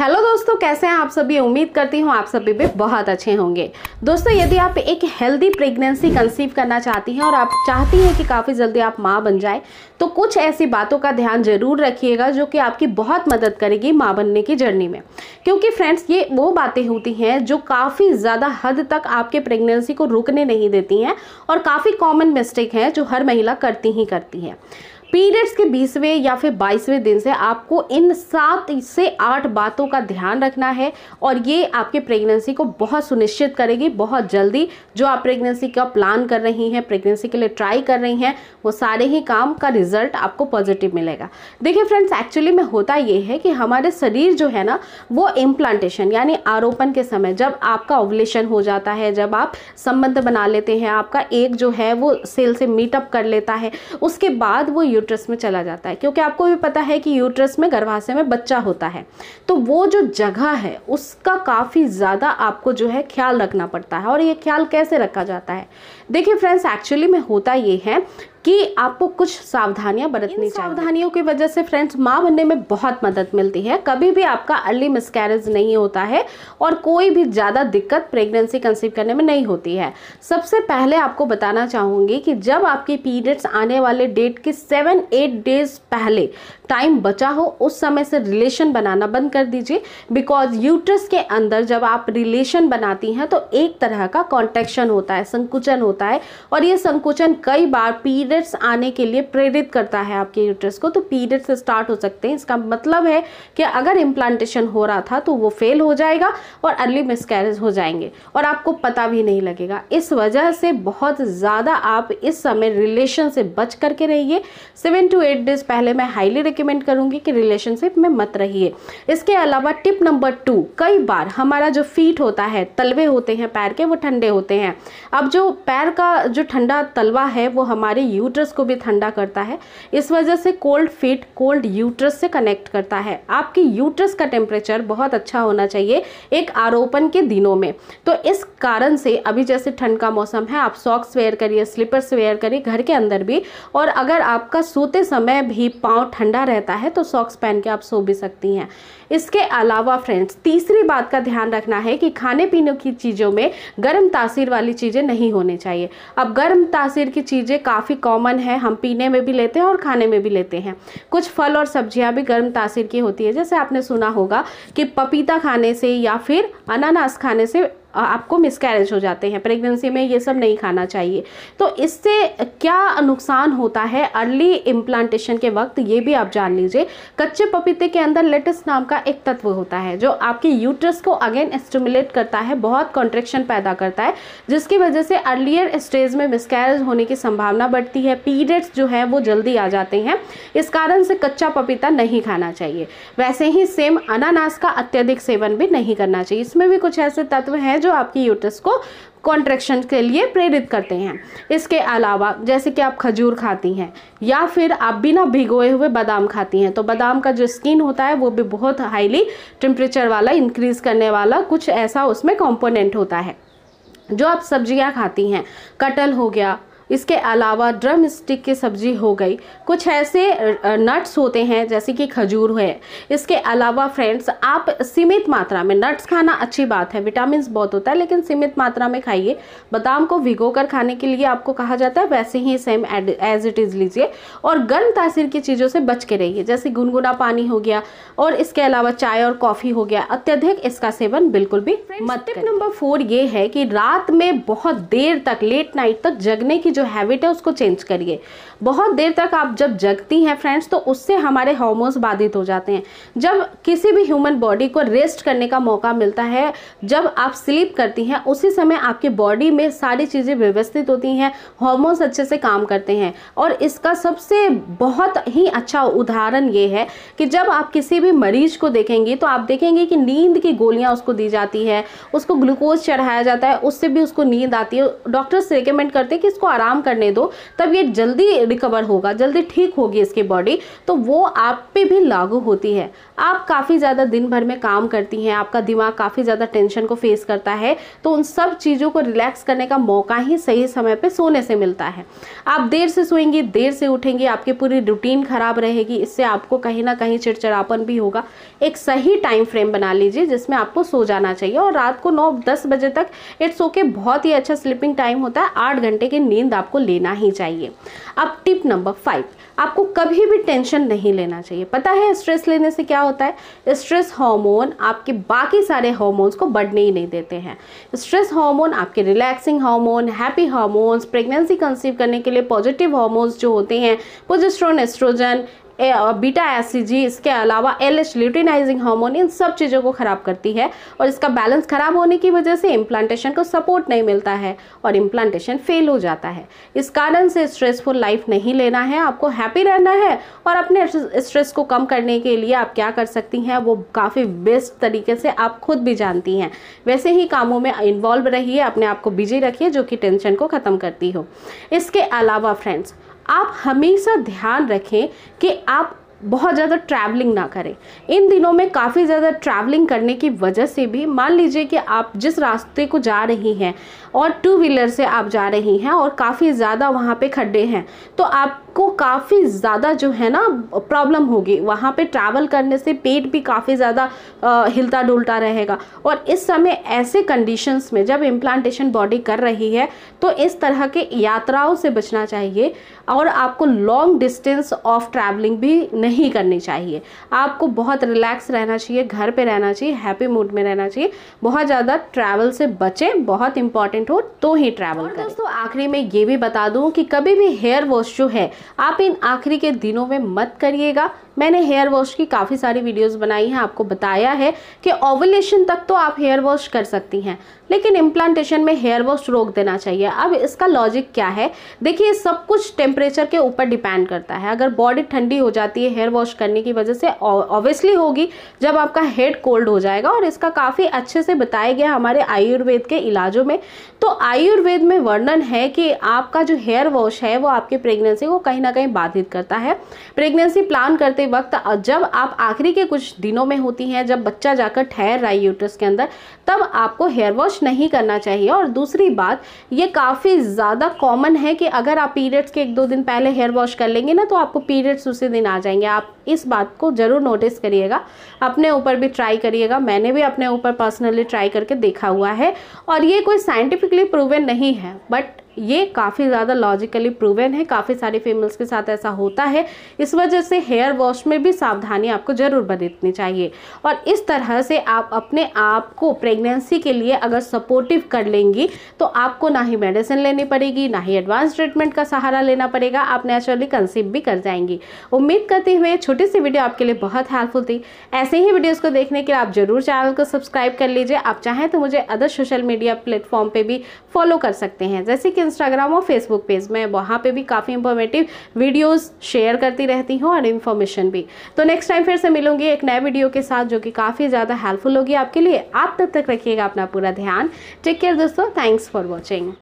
hello दोस्तों कैसे हैं आप सभी उम्मीद करती हूँ आप सभी भी बहुत अच्छे होंगे दोस्तों यदि आप एक हेल्दी प्रेगनेंसी कंसीव करना चाहती हैं और आप चाहती हैं कि काफ़ी जल्दी आप माँ बन जाए तो कुछ ऐसी बातों का ध्यान जरूर रखिएगा जो कि आपकी बहुत मदद करेगी माँ बनने की जर्नी में क्योंकि फ्रेंड्स ये वो बातें होती हैं जो काफ़ी ज़्यादा हद तक आपके प्रेगनेंसी को रुकने नहीं देती हैं और काफ़ी कॉमन मिस्टेक हैं जो हर महिला करती ही करती है पीरियड्स के बीसवें या फिर बाईसवें दिन से आपको इन सात से आठ बातों का ध्यान रखना है और ये आपके प्रेगनेंसी को बहुत सुनिश्चित करेगी बहुत जल्दी जो आप प्रेगनेंसी का प्लान कर रही हैं प्रेगनेंसी के लिए ट्राई कर रही हैं वो सारे ही काम का रिजल्ट आपको पॉजिटिव मिलेगा देखिए फ्रेंड्स एक्चुअली में होता ये है कि हमारे शरीर जो है ना वो इम्प्लांटेशन यानी आरोपण के समय जब आपका ओवलेशन हो जाता है जब आप संबंध बना लेते हैं आपका एक जो है वो सेल से मीटअप कर लेता है उसके बाद वो यूट्रस में चला जाता है क्योंकि आपको भी पता है कि यूट्रस में गर्भाशय में बच्चा होता है तो वो जो जगह है उसका काफ़ी ज़्यादा आपको जो है ख्याल रखना पड़ता है और ये ख्याल कैसे रखा जाता है देखिए फ्रेंड्स एक्चुअली में होता ये है कि आपको कुछ सावधानियां बरतनी चाहिए सावधानियों की वजह से फ्रेंड्स माँ बनने में बहुत मदद मिलती है कभी भी आपका अर्ली मिसकैरेज नहीं होता है और कोई भी ज़्यादा दिक्कत प्रेगनेंसी कंसीव करने में नहीं होती है सबसे पहले आपको बताना चाहूँगी कि जब आपके पीरियड्स आने वाले डेट के सेवन एट डेज पहले टाइम बचा हो उस समय से रिलेशन बनाना बंद कर दीजिए बिकॉज यूट्रस के अंदर जब आप रिलेशन बनाती हैं तो एक तरह का कॉन्टेक्शन होता है संकुचन होता है और ये संकुचन कई बार पीरियड पीरियड्स आने के लिए प्रेरित करता है आपके यूट्रस को तो पीरियड्स स्टार्ट हो सकते हैं इसका मतलब है कि अगर इम्प्लांटेशन हो रहा था तो वो फेल हो जाएगा और अर्ली मिसकैरेज हो जाएंगे और आपको पता भी नहीं लगेगा इस वजह से बहुत ज़्यादा आप इस समय रिलेशन से बच करके रहिए सेवन टू एट डेज पहले मैं हाईली रिकमेंड करूँगी कि रिलेशनशिप में मत रहिए इसके अलावा टिप नंबर टू कई बार हमारा जो फीट होता है तलवे होते हैं पैर के वो ठंडे होते हैं अब जो पैर का जो ठंडा तलवा है वो हमारे यूट्रस को भी ठंडा करता है इस वजह से कोल्ड फीट कोल्ड यूट्रस से कनेक्ट करता है आपकी यूट्रस का टेम्परेचर बहुत अच्छा होना चाहिए एक आरोपण के दिनों में तो इस कारण से अभी जैसे ठंड का मौसम है आप सॉक्स वेयर करिए स्लीपर्स वेयर करिए घर के अंदर भी और अगर आपका सोते समय भी पाँव ठंडा रहता है तो सॉक्स पहन के आप सो भी सकती हैं इसके अलावा फ्रेंड्स तीसरी बात का ध्यान रखना है कि खाने पीने की चीज़ों में गर्म तासीर वाली चीज़ें नहीं होनी चाहिए अब गर्म तासीर की चीज़ें काफ़ी कॉमन है हम पीने में भी लेते हैं और खाने में भी लेते हैं कुछ फल और सब्जियां भी गर्म तासीर की होती है जैसे आपने सुना होगा कि पपीता खाने से या फिर अनानास खाने से आपको मिसकैरेज हो जाते हैं प्रेगनेंसी में ये सब नहीं खाना चाहिए तो इससे क्या नुकसान होता है अर्ली इम्प्लांटेशन के वक्त ये भी आप जान लीजिए कच्चे पपीते के अंदर लेटेस्ट नाम का एक तत्व होता है जो आपके यूट्रस को अगेन स्टिमुलेट करता है बहुत कॉन्ट्रेक्शन पैदा करता है जिसकी वजह से अर्लियर स्टेज में मिसकैरेज होने की संभावना बढ़ती है पीरियड्स जो है वो जल्दी आ जाते हैं इस कारण से कच्चा पपीता नहीं खाना चाहिए वैसे ही सेम अनानास का अत्यधिक सेवन भी नहीं करना चाहिए इसमें भी कुछ ऐसे तत्व हैं हैं जो आपकी यूटस को कॉन्ट्रेक्शन के लिए प्रेरित करते हैं इसके अलावा जैसे कि आप खजूर खाती हैं या फिर आप बिना भिगोए हुए बादाम खाती हैं तो बादाम का जो स्किन होता है वो भी बहुत हाईली टेम्परेचर वाला इंक्रीज़ करने वाला कुछ ऐसा उसमें कॉम्पोनेंट होता है जो आप सब्जियां खाती हैं कटल हो गया इसके अलावा ड्रम स्टिक की सब्जी हो गई कुछ ऐसे नट्स होते हैं जैसे कि खजूर है इसके अलावा फ्रेंड्स आप सीमित मात्रा में नट्स खाना अच्छी बात है विटामिन बहुत होता है लेकिन सीमित मात्रा में खाइए बादाम को भिगो कर खाने के लिए आपको कहा जाता है वैसे ही सेम एज इट इज़ लीजिए और गर्म तासीर की चीज़ों से बच के रहिए जैसे गुनगुना पानी हो गया और इसके अलावा चाय और कॉफ़ी हो गया अत्यधिक इसका सेवन बिल्कुल भी मत नंबर फोर ये है कि रात में बहुत देर तक लेट नाइट तक जगने की जो जो हैबिट है उसको चेंज करिए बहुत देर तक आप जब जगती हैं फ्रेंड्स तो उससे हमारे हॉर्मोन्स बाधित हो जाते हैं जब किसी भी ह्यूमन बॉडी को रेस्ट करने का मौका मिलता है जब आप स्लीप करती हैं उसी समय आपके बॉडी में सारी चीज़ें व्यवस्थित होती हैं हॉर्मोन्स अच्छे से काम करते हैं और इसका सबसे बहुत ही अच्छा उदाहरण ये है कि जब आप किसी भी मरीज को देखेंगे तो आप देखेंगे कि नींद की गोलियाँ उसको दी जाती है उसको ग्लूकोज चढ़ाया जाता है उससे भी उसको नींद आती है डॉक्टर्स रिकमेंड करते हैं कि इसको आराम काम करने दो तब ये जल्दी रिकवर होगा जल्दी ठीक होगी इसकी बॉडी तो वो आप पे भी लागू होती है आप काफ़ी ज़्यादा दिन भर में काम करती हैं आपका दिमाग काफ़ी ज़्यादा टेंशन को फेस करता है तो उन सब चीज़ों को रिलैक्स करने का मौका ही सही समय पर सोने से मिलता है आप देर से सोएंगी देर से उठेंगी आपकी पूरी रूटीन ख़राब रहेगी इससे आपको कहीं ना कहीं चिड़चिड़ापन भी होगा एक सही टाइम फ्रेम बना लीजिए जिसमें आपको सो जाना चाहिए और रात को नौ दस बजे तक इट्स ओके बहुत ही अच्छा स्लीपिंग टाइम होता है आठ घंटे की नींद आपको लेना ही चाहिए अब टिप नंबर फाइव आपको कभी भी टेंशन नहीं लेना चाहिए पता है स्ट्रेस लेने से क्या होता है स्ट्रेस हार्मोन आपके बाकी सारे हार्मोन्स को बढ़ने ही नहीं देते हैं स्ट्रेस हार्मोन आपके relaxing hormone happy hormones pregnancy conceive करने के लिए पॉजिटिव हार्मोन्स जो होते हैं पोजिस्ट्रोन एस्ट्रोजन बीटा एसिजी इसके अलावा एल एच ल्यूटिनाइजिंग हार्मोन इन सब चीज़ों को ख़राब करती है और इसका बैलेंस ख़राब होने की वजह से इम्प्लांटेशन को सपोर्ट नहीं मिलता है और इम्प्लांटेशन फेल हो जाता है इस कारण से स्ट्रेसफुल लाइफ नहीं लेना है आपको हैप्पी रहना है और अपने स्ट्रेस को कम करने के लिए आप क्या कर सकती हैं वो काफ़ी बेस्ट तरीके से आप खुद भी जानती हैं वैसे ही कामों में इन्वॉल्व रहिए अपने आप को बिजी रखिए जो कि टेंशन को ख़त्म करती हो इसके अलावा फ्रेंड्स आप हमेशा ध्यान रखें कि आप बहुत ज़्यादा ट्रैवलिंग ना करें इन दिनों में काफ़ी ज़्यादा ट्रैवलिंग करने की वजह से भी मान लीजिए कि आप जिस रास्ते को जा रही हैं और टू व्हीलर से आप जा रही हैं और काफ़ी ज़्यादा वहाँ पे खड्डे हैं तो आप को काफ़ी ज़्यादा जो है ना प्रॉब्लम होगी वहाँ पे ट्रैवल करने से पेट भी काफ़ी ज़्यादा हिलता डुलता रहेगा और इस समय ऐसे कंडीशंस में जब इम्प्लांटेशन बॉडी कर रही है तो इस तरह के यात्राओं से बचना चाहिए और आपको लॉन्ग डिस्टेंस ऑफ ट्रैवलिंग भी नहीं करनी चाहिए आपको बहुत रिलैक्स रहना चाहिए घर पर रहना चाहिए हैप्पी मूड में रहना चाहिए बहुत ज़्यादा ट्रैवल से बचें बहुत इंपॉर्टेंट हो तो ही ट्रैवल करें दोस्तों आखिरी में ये भी बता दूँ कि कभी भी हेयर वॉश जो है आप इन आखिरी के दिनों में मत करिएगा मैंने हेयर वॉश की काफ़ी सारी वीडियोस बनाई हैं आपको बताया है कि ओवलेशन तक तो आप हेयर वॉश कर सकती हैं लेकिन इम्प्लांटेशन में हेयर वॉश रोक देना चाहिए अब इसका लॉजिक क्या है देखिए सब कुछ टेम्परेचर के ऊपर डिपेंड करता है अगर बॉडी ठंडी हो जाती है हेयर वॉश करने की वजह से ऑब्वियसली होगी जब आपका हेड कोल्ड हो जाएगा और इसका काफ़ी अच्छे से बताया गया हमारे आयुर्वेद के इलाजों में तो आयुर्वेद में वर्णन है कि आपका जो हेयर वॉश है वो आपकी प्रेगनेंसी को कहीं ना कहीं बाधित करता है प्रेगनेंसी प्लान करते वक्त जब आप आखिरी के कुछ दिनों में होती हैं जब बच्चा जाकर ठहर रहा है यूट्रस के अंदर तब आपको हेयर वॉश नहीं करना चाहिए और दूसरी बात ये काफ़ी ज़्यादा कॉमन है कि अगर आप पीरियड्स के एक दो दिन पहले हेयर वॉश कर लेंगे ना तो आपको पीरियड्स उसी दिन आ जाएंगे आप इस बात को ज़रूर नोटिस करिएगा अपने ऊपर भी ट्राई करिएगा मैंने भी अपने ऊपर पर्सनली ट्राई करके देखा हुआ है और ये कोई साइंटिफिकली प्रूवन नहीं है बट ये काफ़ी ज़्यादा लॉजिकली प्रूवन है काफ़ी सारी फीमेल्स के साथ ऐसा होता है इस वजह से हेयर वॉश में भी सावधानी आपको ज़रूर बरतनी चाहिए और इस तरह से आप अपने आप को प्रेगनेंसी के लिए अगर सपोर्टिव कर लेंगी तो आपको ना ही मेडिसिन लेनी पड़ेगी ना ही एडवांस ट्रीटमेंट का सहारा लेना पड़ेगा आप नेचुरली कंसीव भी कर जाएंगी उम्मीद करते हुए छोटी छोटी सी वीडियो आपके लिए बहुत हेल्पफुल थी ऐसे ही वीडियोज़ को देखने के लिए आप जरूर चैनल को सब्सक्राइब कर लीजिए आप चाहें तो मुझे अदर सोशल मीडिया प्लेटफॉर्म पर भी फॉलो कर सकते हैं जैसे कि इंस्टाग्राम और फेसबुक पेज में वहाँ पर भी काफ़ी इंफॉर्मेटिव वीडियोज़ शेयर करती रहती हूँ और इन्फॉर्मेशन भी तो नेक्स्ट टाइम फिर से मिलूंगी एक नए वीडियो के साथ जो कि काफ़ी ज़्यादा हेल्पफुल होगी आपके लिए आप तब तक रखिएगा अपना पूरा ध्यान टेक केयर दोस्तों थैंक्स फॉर वॉचिंग